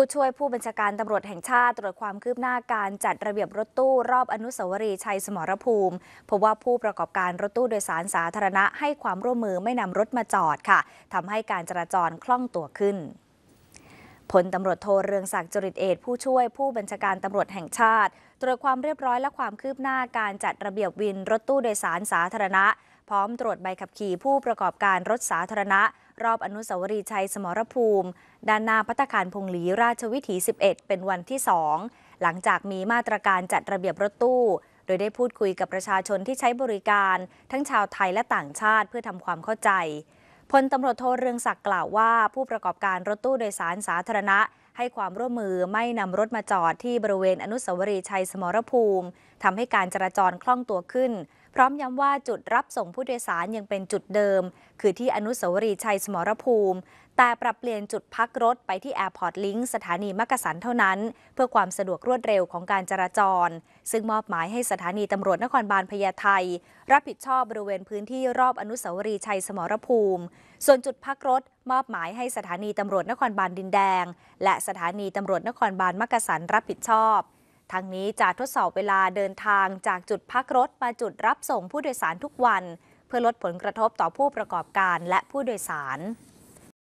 ผู้ช่วยผู้บัญชาการตำรวจแห่งชาติ ตรวจความคืบหน้าการจัดระเบียบรถตู้รอบอนุสาวรีย์ชัยสมรภูมิพบว่าผู้ประกอบการรถตู้โดยสารสาธารณะ ให้ความร่วมมือไม่นำรถมาจอดค่ะทำให้การจราจรคล่องตัวขึ้น พลตำรวจโทเรืองศักดิ์จริตเอศผู้ช่วยผู้บัญชาการตำรวจแห่งชาติ ตรวจความเรียบร้อยและความคืบหน้าการจัดระเบียบวินรถตู้โดยสารสาธารณะพร้อมตรวจใบขับขี่ผู้ประกอบการรถสาธารณะ รอบอนุสาวรีย์ชัยสมรภูมิ ด้านหน้าพัตคารพงหลีราชวิถี 11 เป็นวันที่สองหลังจากมีมาตรการจัดระเบียบรถตู้ โดยได้พูดคุยกับประชาชนที่ใช้บริการ ทั้งชาวไทยและต่างชาติเพื่อทำความเข้าใจพลตำรวจโทเรืองศักดิ์กล่าวว่า ผู้ประกอบการรถตู้โดยสารสาธารณะ ให้ความร่วมมือไม่นำรถมาจอดที่บริเวณอนุสาวรีย์ชัยสมรภูมิทำให้การจราจรคล่องตัวขึ้นพร้อมย้ำว่าจุดรับส่งผู้โดยสารยังเป็นจุดเดิม คือที่อนุสาวรีย์ชัยสมรภูมิ แต่ปรับเปลี่ยนจุดพักรถไปที่แอร์พอร์ตลิงก์สถานีมักกะสันเท่านั้น เพื่อความสะดวกรวดเร็วของการจราจร ซึ่งมอบหมายให้สถานีตำรวจนครบาลพญาไทรับผิดชอบบริเวณพื้นที่รอบอนุสาวรีย์ชัยสมรภูมิ ส่วนจุดพักรถ มอบหมายให้สถานีตำรวจนครบาลดินแดง และสถานีตำรวจนครบาลมักกะสันรับผิดชอบทางนี้จะทดสอบเวลาเดินทางจากจุดพักรถมาจุดรับส่งผู้โดยสารทุกวัน เพื่อลดผลกระทบต่อผู้ประกอบการและผู้โดยสาร